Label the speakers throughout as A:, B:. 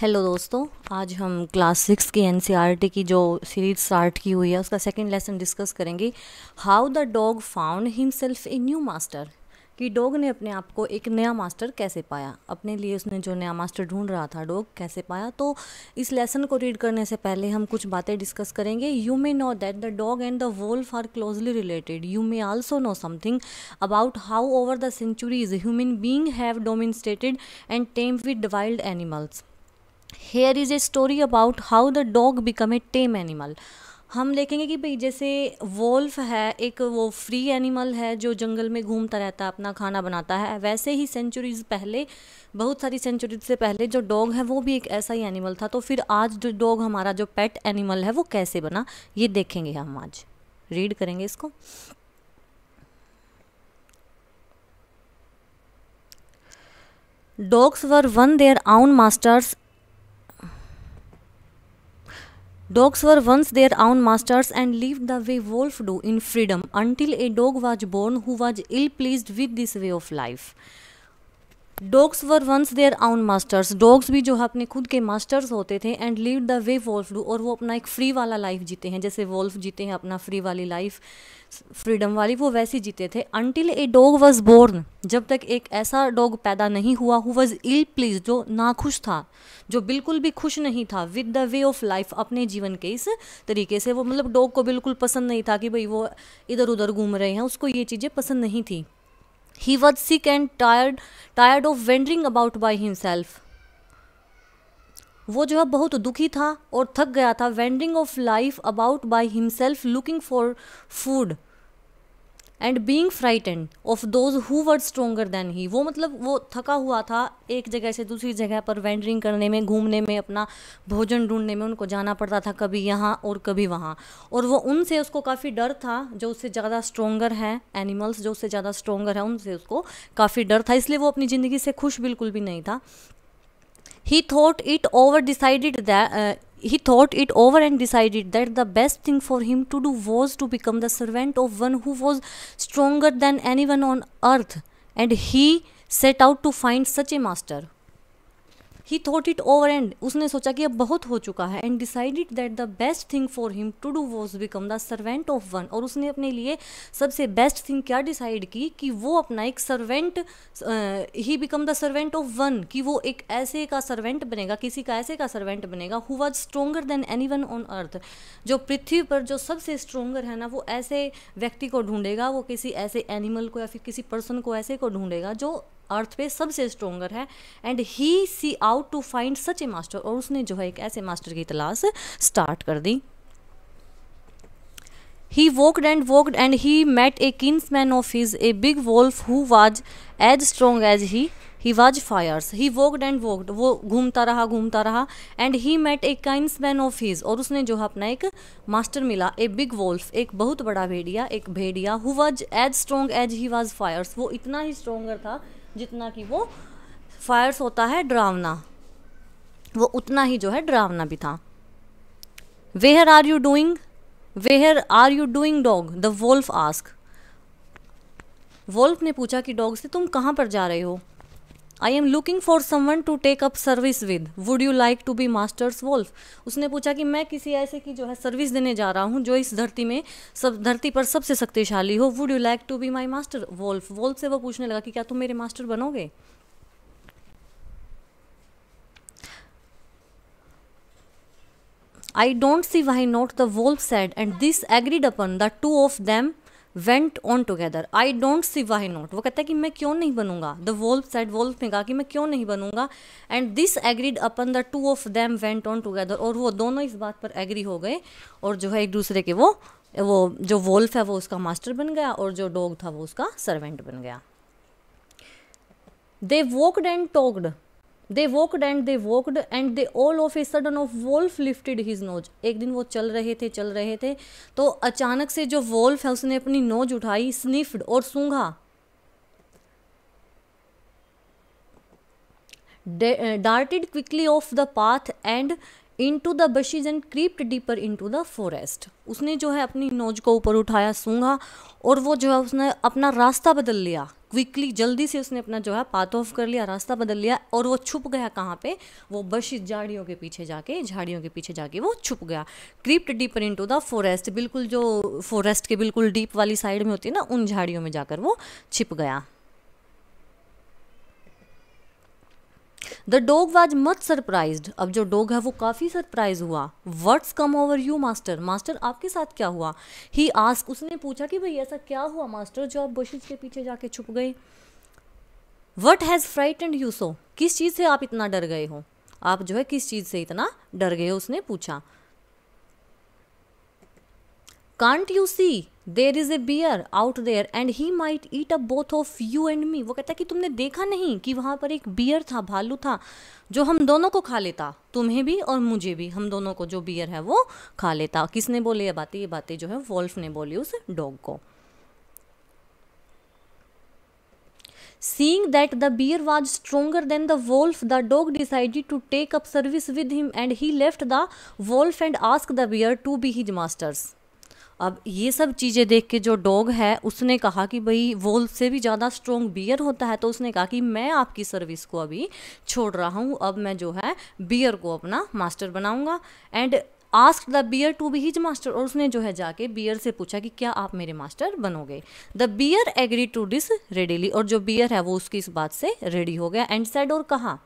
A: Hello दोस्तों आज हम क्लास सिक्स की एन की जो सीरीज स्टार्ट की हुई है उसका सेकंड लेसन डिस्कस करेंगे how the dog found himself a new master कि डॉग ने अपने आप को एक नया मास्टर कैसे पाया अपने लिए उसने जो नया मास्टर ढूंढ रहा था डॉग कैसे पाया तो इस लेसन को रीड करने से पहले हम कुछ बातें डिस्कस करेंगे you may know that the dog and the wolf are closely related you may also know something about how over the centuries human being have dominated and tame with wild animals here is a story about how the dog become a tame animal हम देखेंगे कि भाई जैसे Wolff है एक वो free animal है जो जंगल में घूमता रहता है अपना खाना बनाता है वैसे ही सेंचुरीज़ पहले बहुत सारी सेंचुरीज से पहले जो डॉग है वो भी एक ऐसा ही एनिमल था तो फिर आज जो डॉग हमारा जो पेट एनिमल है वो कैसे बना ये देखेंगे हम आज रीड करेंगे इसको dogs were once their own masters Dogs were once their own masters and lived the way wolves do in freedom until a dog was born who was ill pleased with this way of life. Dogs were once their own masters dogs भी जो है अपने खुद के masters होते थे and lead the way wolf do और वो अपना एक फ्री वाला लाइफ जीते हैं जैसे वॉल्फ जीते हैं अपना फ्री वाली लाइफ फ्रीडम वाली वो वैसे जीते थे until a dog was born जब तक एक ऐसा डॉग पैदा नहीं हुआ हु वॉज इल प्लीज जो नाखुश था जो बिल्कुल भी खुश नहीं था with the way of life अपने जीवन के इस तरीके से वो मतलब डॉग को बिल्कुल पसंद नहीं था कि भाई वो इधर उधर घूम रहे हैं उसको ये चीज़ें पसंद नहीं थी He was sick and tired, tired of wandering about by himself. वो जो है बहुत दुखी था और थक गया था wandering of life about by himself looking for food and being frightened of those who were stronger than he वो मतलब वो थका हुआ था एक जगह से दूसरी जगह पर वेंडरिंग करने में घूमने में अपना भोजन ढूंढने में उनको जाना पड़ता था कभी यहाँ और कभी वहाँ और वो उनसे उसको काफ़ी डर था जो उससे ज़्यादा स्ट्रोंगर है एनिमल्स जो उससे ज़्यादा स्ट्रोंगर है उनसे उसको काफ़ी डर था इसलिए वो अपनी ज़िंदगी से खुश बिल्कुल भी नहीं था he thought it over decided he thought it over and decided that the best thing for him to do was to become the servant of one who was stronger than anyone on earth and he set out to find such a master he thought it over and उसने सोचा कि अब बहुत हो चुका है and decided that the best thing for him to do was become the servant of one और उसने अपने लिए सबसे बेस्ट थिंग क्या डिसाइड की कि वो अपना एक सर्वेंट ही become the servant of one कि वो एक ऐसे का सर्वेंट बनेगा किसी का ऐसे का सर्वेंट बनेगा who was stronger than anyone on earth जो पृथ्वी पर जो सबसे स्ट्रोंगर है ना वो ऐसे व्यक्ति को ढूंढेगा वो किसी ऐसे एनिमल को या फिर किसी पर्सन को ऐसे को ढूंढेगा जो अर्थ पे सबसे स्ट्रोंगर है and he set out to find such a master और उसने जो है एक ऐसे मास्टर की तलाश स्टार्ट कर दी he walked and walked and he met a kinsman of his a big wolf who was as strong as he he was fierce he walked and walked वो घूमता रहा घूमता रहा and he met a kinsman of his और उसने जो है अपना एक मास्टर मिला ए बिग वोल्फ एक बहुत बड़ा भेड़िया एक भेड़िया who was as strong as he was fierce वो इतना ही स्ट्रोंगर था जितना कि वो फायर्स होता है ड्रावना वो उतना ही जो है ड्रावना भी था where are you doing where are you doing dog the wolf ask wolf ने पूछा कि डॉग से तुम कहाँ पर जा रहे हो I am looking for someone to take up service with would you like to be masters wolf उसने पूछा कि मैं किसी ऐसे की जो है सर्विस देने जा रहा हूँ जो इस धरती में सब धरती पर सबसे शक्तिशाली हो would you like to be my master wolf wolf से वो पूछने लगा कि क्या तुम मेरे मास्टर बनोगे I don't see why not, the wolf said, and this agreed upon. The two of them went on together I don't see why not वो कहता है कि मैं क्यों नहीं बनूंगा द वोल्फ सेट वोल्फ ने कहा कि मैं क्यों नहीं बनूंगा and this agreed upon the two of them went on together और वो दोनों इस बात पर एग्री हो गए और जो है एक दूसरे के वो वो जो वोल्फ है वो उसका मास्टर बन गया और जो डॉग था वो उसका सर्वेंट बन गया they walked and talked they walked and they walked and they all of a sudden of wolf lifted his nose एक दिन वो चल रहे थे चल रहे थे तो अचानक से जो वोल्फ है उसने अपनी नोज उठाई स्निफ्ड और सूंघा darted quickly off the path and into the bushes and crept deeper into the forest उसने जो है अपनी नोज को ऊपर उठाया सूंघा और वो जो है उसने अपना रास्ता बदल लिया क्विकली जल्दी से उसने अपना जो है पाथ ऑफ कर लिया रास्ता बदल लिया और वो छुप गया कहाँ पे वो बशित झाड़ियों के पीछे जाके झाड़ियों के पीछे जाके वो छुप गया crept into the forest बिल्कुल जो फॉरेस्ट के बिल्कुल डीप वाली साइड में होती है ना उन झाड़ियों में जाकर वो छिप गया the dog was much surprise अब जो डोग है वो काफ़ी सरप्राइज हुआ words come over you master master आपके साथ क्या हुआ ही आस्क उसने पूछा कि भाई ऐसा क्या हुआ मास्टर जो आप बशीज के पीछे जाके छुप गए what has fright and you so किस चीज़ से आप इतना डर गए हो आप जो है किस चीज़ से इतना डर गए हो उसने पूछा can't you see there is a bear out there and he might eat up both of you and me वो कहता कि तुमने देखा नहीं कि वहाँ पर एक बियर था भालू था जो हम दोनों को खा लेता तुम्हें भी और मुझे भी हम दोनों को जो बियर है वो खा लेता किसने बोली ये बातें ये बातें जो है वॉल्फ ने बोली उस डॉग को Seeing that the bear was stronger than the wolf, the dog decided to take up service with him and he left the wolf and asked the bear to be his masters. अब ये सब चीज़ें देख के जो dog है उसने कहा कि भाई वो से भी ज़्यादा स्ट्रॉन्ग बियर होता है तो उसने कहा कि मैं आपकी सर्विस को अभी छोड़ रहा हूँ अब मैं जो है बियर को अपना मास्टर बनाऊँगा and ask the bear to be his master और उसने जो है जाके बियर से पूछा कि क्या आप मेरे मास्टर बनोगे the bear agree to this readily और जो बियर है वो उसकी इस बात से रेडी हो गया एंड सेड और कहा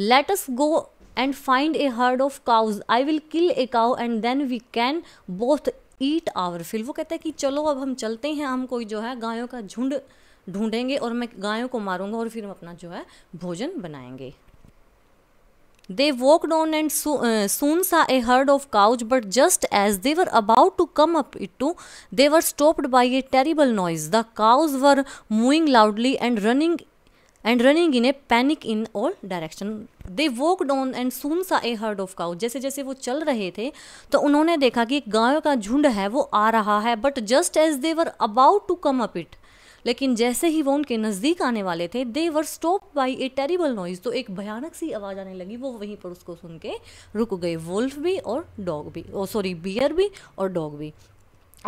A: let's go and find a herd of cows I will kill a cow and then we can both eat our fill वो कहता है कि चलो अब हम चलते हैं हम कोई जो है गायों का झुंड ढूंढेंगे और मैं गायों को मारूंगा और फिर हम अपना जो है भोजन बनाएंगे they walk on and soon saw a herd of cows but just as they were about to come up it to they were stopped by a terrible noise the cows were moving loudly and running and running in a panic in all direction they walk on and soon saw a herd of cow जैसे जैसे वो चल रहे थे तो उन्होंने देखा कि गायों का झुंड है वो आ रहा है but just as they were about to come up it लेकिन जैसे ही वो उनके नज़दीक आने वाले थे they were stop by a terrible noise तो एक भयानक सी आवाज़ आने लगी वो वहीं पर उसको सुन के रुक गए वुल्फ भी और डॉग भी ओ सॉरी बियर भी और डॉग भी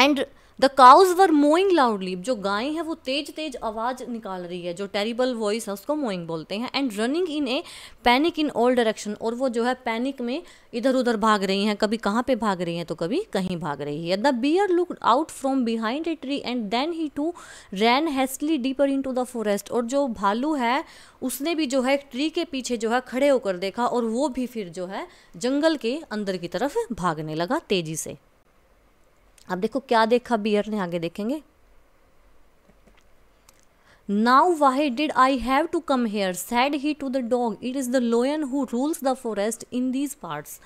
A: and the cows were mooing loudly जो गायें हैं वो तेज तेज आवाज़ निकाल रही है जो टेरिबल वॉइस है उसको मोइंग बोलते हैं and running in a panic in all direction और वो जो है पैनिक में इधर उधर भाग रही हैं कभी कहाँ पे भाग रही हैं तो कभी कहीं भाग रही है the bear look out from behind a tree and then he too ran hastily deeper into the forest और जो भालू है उसने भी जो है ट्री के पीछे जो है खड़े होकर देखा और वो भी फिर जो है जंगल के अंदर की तरफ भागने लगा तेजी से अब देखो क्या देखा बियर ने आगे देखेंगे now why did I have to come here said he to the dog it is the lion who rules the forest in these parts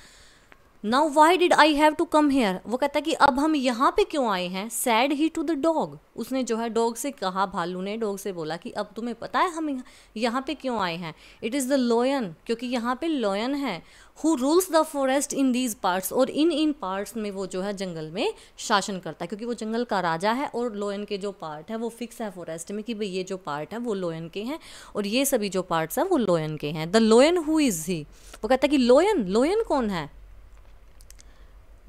A: now why did I have to come here वो कहता है कि अब हम यहाँ पे क्यों आए हैं said he to the dog उसने जो है डॉग से कहा भालू ने डॉग से बोला कि अब तुम्हें पता है हम यहाँ पे क्यों आए हैं इट इज़ द लोयन क्योंकि यहाँ पे लोयन है who rules the forest in these parts और इन इन पार्ट्स में वो जो है जंगल में शासन करता है क्योंकि वो जंगल का राजा है और लोयन के जो पार्ट है वो फिक्स है फॉरेस्ट में कि भाई ये जो पार्ट है वो लोयन के हैं और ये सभी जो पार्ट्स हैं वो लोयन के हैं the lion who is he वो कहता है कि लोयन लोयन कौन है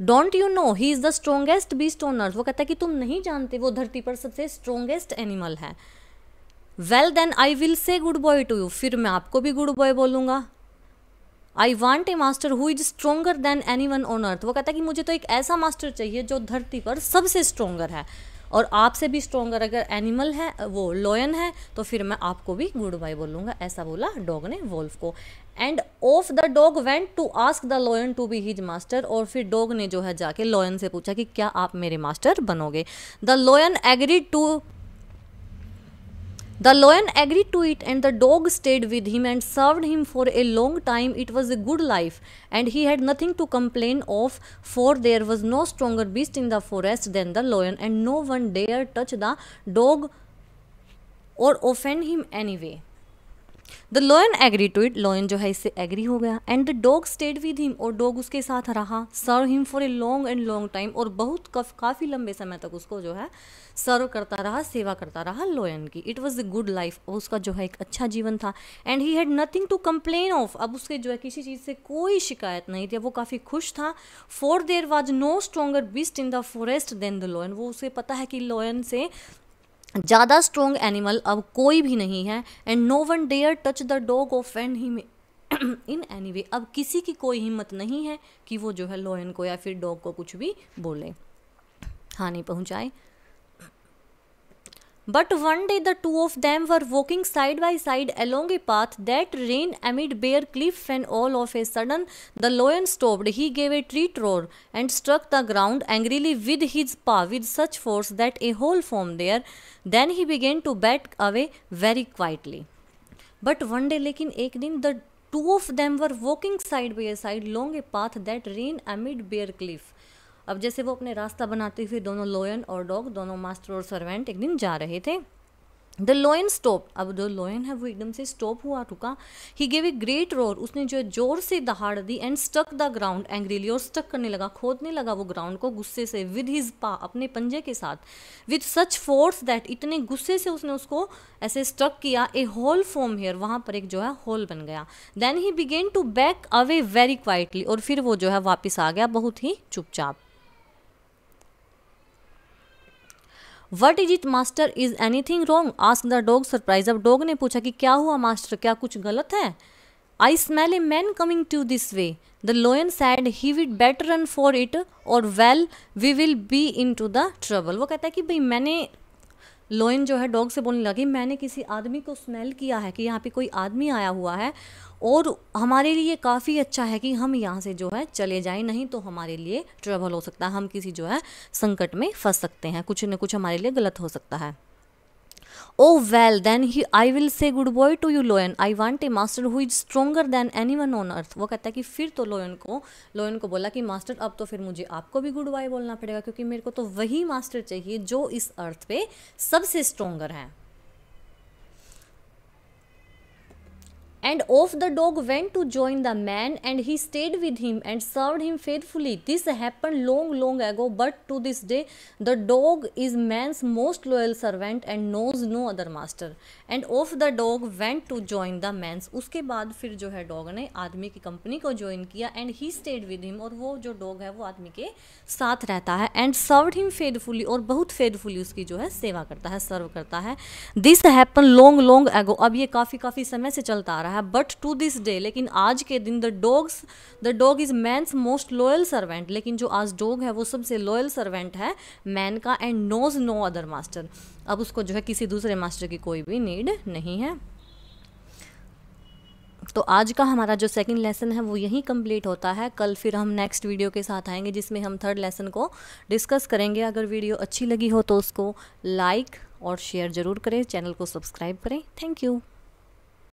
A: don't you know he is the strongest beast on earth वो कहता है कि तुम नहीं जानते वो धरती पर सबसे स्ट्रोंगेस्ट एनिमल है well then I will say goodbye to you फिर मैं आपको भी गुड बॉय बोलूंगा I want a master who is stronger than anyone on earth वो कहता है कि मुझे तो एक ऐसा मास्टर चाहिए जो धरती पर सबसे स्ट्रोंगर है और आपसे भी स्ट्रोंगर अगर एनिमल है वो लॉयन है तो फिर मैं आपको भी गुड बाय बोलूँगा ऐसा बोला डॉग ने वोल्फ को and off the dog went to ask the lion to be his master और फिर डॉग ने जो है जाके लॉयन से पूछा कि क्या आप मेरे मास्टर बनोगे the lion agree to The lion agreed to it, and the dog stayed with him and served him for a long time. It was a good life, and he had nothing to complain of, for there was no stronger beast in the forest than the lion, and no one dared touch the dog or offend him anyway. The lion agree to it lion जो है इससे agree हो गया and the dog stayed with him और dog उसके साथ रहा serve him for a long and long time और बहुत कफ, काफ़ी लंबे समय तक उसको जो है सर्व करता रहा सेवा करता रहा लॉयन की it was a good life और उसका जो है एक अच्छा जीवन था and he had nothing to complain of अब उसके जो है किसी चीज़ से कोई शिकायत नहीं थी वो काफ़ी खुश था for there was no stronger beast in the forest than the lion वो उसे पता है कि लॉयन से ज़्यादा स्ट्रोंग एनिमल अब कोई भी नहीं है and no one dare touch the dog of and he in any way अब किसी की कोई हिम्मत नहीं है कि वो जो है लॉयन को या फिर डॉग को कुछ भी बोले हानि पहुँचाए But one day the two of them were walking side by side along a path that ran amid bare cliff when all of a sudden the lion stopped. He gave a treat roar and struck the ground angrily with his paw with such force that a hole formed there. Then he began to back away very quietly. But one day, लेकिन एक दिन the two of them were walking side by side along a path that ran amid bare cliff. अब जैसे वो अपने रास्ता बनाते हुए दोनों लोयन और डॉग दोनों मास्टर और सर्वेंट एक दिन जा रहे थे द लोयन स्टॉप अब जो लोयन है वो एकदम से स्टॉप हुआ रुका he gave a great roar उसने जो जोर से दहाड़ दी and struck the ground angrily और स्टक करने लगा खोदने लगा वो ग्राउंड को गुस्से से विद हिज पा अपने पंजे के साथ विद सच फोर्स दैट इतने गुस्से से उसने उसको ऐसे स्टक किया ए होल फॉर्म हेयर वहाँ पर एक जो है होल बन गया then he began to back away very quietly और फिर वो जो है वापस आ गया बहुत ही चुपचाप what is it master is anything wrong ask the dog surprise अब डॉग ने पूछा कि क्या हुआ मास्टर क्या कुछ गलत है I smell a man coming to this way the lion said he we'd better run for it और well we will be into the trouble वो कहता है कि भाई मैंने लोइन जो है डॉग से बोलने लगी मैंने किसी आदमी को स्मेल किया है कि यहाँ पे कोई आदमी आया हुआ है और हमारे लिए काफ़ी अच्छा है कि हम यहाँ से जो है चले जाएं नहीं तो हमारे लिए ट्रबल हो सकता है हम किसी जो है संकट में फंस सकते हैं कुछ न कुछ हमारे लिए गलत हो सकता है Oh well, then he I will say good boy to you लोयन I want a master who is stronger than anyone on earth. वो कहता है कि फिर तो लोयन को लोयन को बोला कि मास्टर अब तो फिर मुझे आपको भी गुड बॉय बोलना पड़ेगा क्योंकि मेरे को तो वही मास्टर चाहिए जो इस अर्थ पे सबसे स्ट्रोंगर है and off the dog went to join the man and he stayed with him and serve him faithfully this happen long long ago but to this day the dog is man's most loyal servant and knows no other master and off the dog went to join the man's उसके बाद फिर जो है dog ने आदमी की company को join किया and he stayed with him और वो जो डॉग है वो आदमी के साथ रहता है एंड सर्व हिम फेदफुली और बहुत फेदफुली उसकी जो है सेवा करता है सर्व करता है दिस हैपन लॉन्ग लॉन्ग एगो अब ये काफ़ी काफ़ी समय से चलता आ रहा रहा है बट टू दिस डे लेकिन आज के दिन the dogs the dog is man's most loyal servant लेकिन जो आज डॉग है वो सबसे लॉयल सर्वेंट है मैन का and knows no other master अब उसको जो है किसी दूसरे मास्टर की कोई भी नीड नहीं है तो आज का हमारा जो सेकंड लेसन है वो यहीं कंप्लीट होता है कल फिर हम नेक्स्ट वीडियो के साथ आएंगे जिसमें हम थर्ड लेसन को डिस्कस करेंगे अगर वीडियो अच्छी लगी हो तो उसको लाइक और शेयर ज़रूर करें चैनल को सब्सक्राइब करें थैंक यू